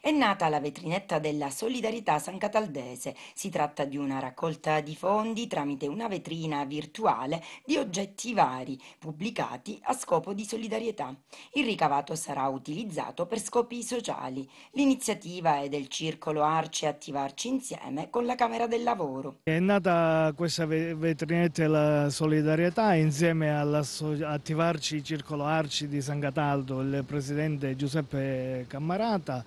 È nata la vetrinetta della Solidarietà San Cataldese. Si tratta di una raccolta di fondi tramite una vetrina virtuale di oggetti vari pubblicati a scopo di solidarietà. Il ricavato sarà utilizzato per scopi sociali. L'iniziativa è del Circolo Arce Attivarci Insieme con la Camera del Lavoro. È nata questa vetrinetta della solidarietà insieme all'attivarci Circolo Arci di San Cataldo, il presidente Giuseppe Cammarata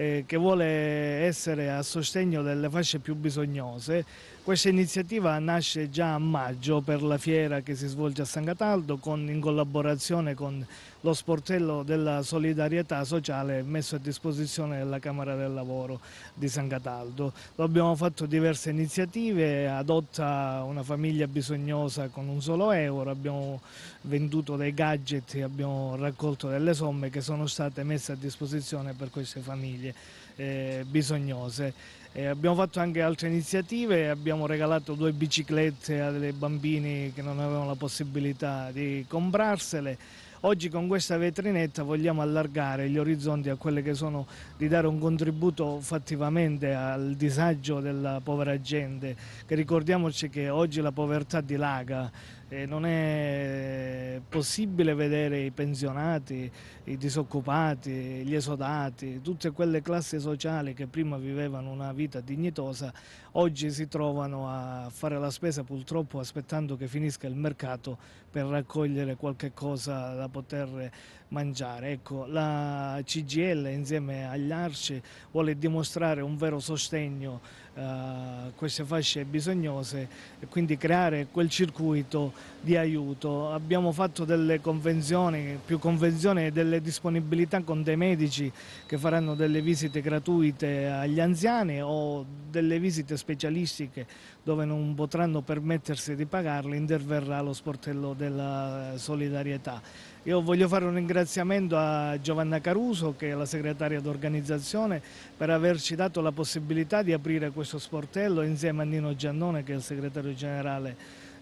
eh, che vuole essere a sostegno delle fasce più bisognose. Questa iniziativa nasce già a maggio per la fiera che si svolge a San Cataldo con, in collaborazione con lo sportello della solidarietà sociale messo a disposizione della Camera del Lavoro di San Cataldo. abbiamo fatto diverse iniziative, adotta una famiglia bisognosa con un solo euro, abbiamo venduto dei gadget, abbiamo raccolto delle somme che sono state messe a disposizione per queste famiglie famiglie eh, bisognose. Eh, abbiamo fatto anche altre iniziative, abbiamo regalato due biciclette a dei bambini che non avevano la possibilità di comprarsele. Oggi con questa vetrinetta vogliamo allargare gli orizzonti a quelle che sono di dare un contributo fattivamente al disagio della povera gente, che ricordiamoci che oggi la povertà dilaga, eh, non è possibile vedere i pensionati, i disoccupati, gli esodati, tutte quelle classi sociali che prima vivevano una vita dignitosa, oggi si trovano a fare la spesa purtroppo aspettando che finisca il mercato per raccogliere qualche cosa da poter mangiare. Ecco, la CGL insieme agli Arci vuole dimostrare un vero sostegno eh, a queste fasce bisognose e quindi creare quel circuito di aiuto. Abbiamo fatto delle convenzioni, più convenzioni e delle disponibilità con dei medici che faranno delle visite gratuite agli anziani o delle visite specialistiche dove non potranno permettersi di pagarle, interverrà lo sportello della solidarietà. Io voglio fare un ringraziamento a Giovanna Caruso, che è la segretaria d'organizzazione, per averci dato la possibilità di aprire questo sportello insieme a Nino Giannone, che è il segretario generale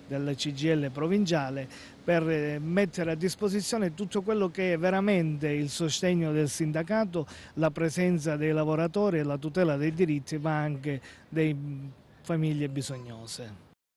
del CGL provinciale per eh, mettere a disposizione tutto quello che è veramente il sostegno del sindacato, la presenza dei lavoratori e la tutela dei diritti ma anche delle mm, famiglie bisognose.